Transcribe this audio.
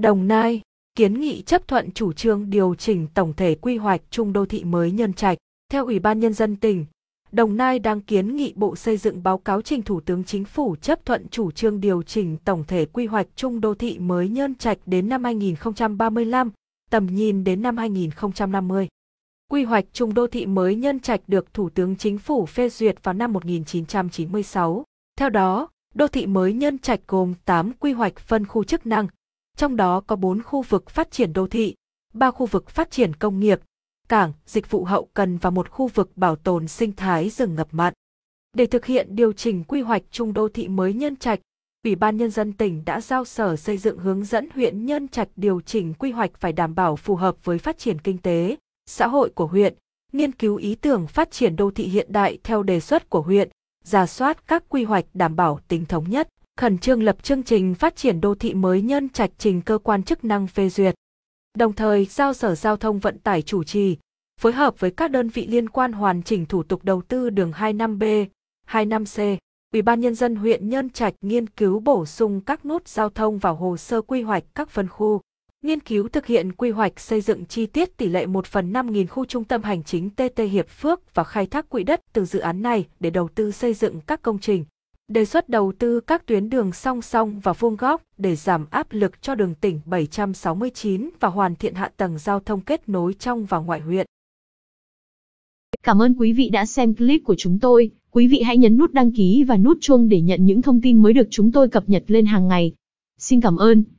Đồng Nai kiến nghị chấp thuận chủ trương điều chỉnh tổng thể quy hoạch chung đô thị mới Nhân Trạch. Theo Ủy ban Nhân dân tỉnh, Đồng Nai đang kiến nghị Bộ Xây dựng báo cáo trình Thủ tướng Chính phủ chấp thuận chủ trương điều chỉnh tổng thể quy hoạch chung đô thị mới Nhân Trạch đến năm 2035, tầm nhìn đến năm 2050. Quy hoạch chung đô thị mới Nhân Trạch được Thủ tướng Chính phủ phê duyệt vào năm 1996. Theo đó, đô thị mới Nhân Trạch gồm 8 quy hoạch phân khu chức năng, trong đó có 4 khu vực phát triển đô thị, 3 khu vực phát triển công nghiệp, cảng, dịch vụ hậu cần và một khu vực bảo tồn sinh thái rừng ngập mặn. Để thực hiện điều chỉnh quy hoạch chung đô thị mới Nhân Trạch, Ủy ban Nhân dân tỉnh đã giao Sở Xây dựng hướng dẫn huyện Nhân Trạch điều chỉnh quy hoạch phải đảm bảo phù hợp với phát triển kinh tế, xã hội của huyện, nghiên cứu ý tưởng phát triển đô thị hiện đại theo đề xuất của huyện, giả soát các quy hoạch đảm bảo tính thống nhất khẩn trương lập chương trình phát triển đô thị mới nhân trạch trình cơ quan chức năng phê duyệt. Đồng thời giao Sở Giao thông Vận tải chủ trì, phối hợp với các đơn vị liên quan hoàn chỉnh thủ tục đầu tư đường 25B, 25C. Ủy ban nhân dân huyện Nhân Trạch nghiên cứu bổ sung các nút giao thông vào hồ sơ quy hoạch các phân khu, nghiên cứu thực hiện quy hoạch xây dựng chi tiết tỷ lệ 1 phần 5.000 khu trung tâm hành chính TT Hiệp Phước và khai thác quỹ đất từ dự án này để đầu tư xây dựng các công trình, đề xuất đầu tư các tuyến đường song song và vuông góc để giảm áp lực cho đường tỉnh 769 và hoàn thiện hạ tầng giao thông kết nối trong và ngoại huyện. Cảm ơn quý vị đã xem clip của chúng tôi. Quý vị hãy nhấn nút đăng ký và nút chuông để nhận những thông tin mới được chúng tôi cập nhật lên hàng ngày. Xin cảm ơn.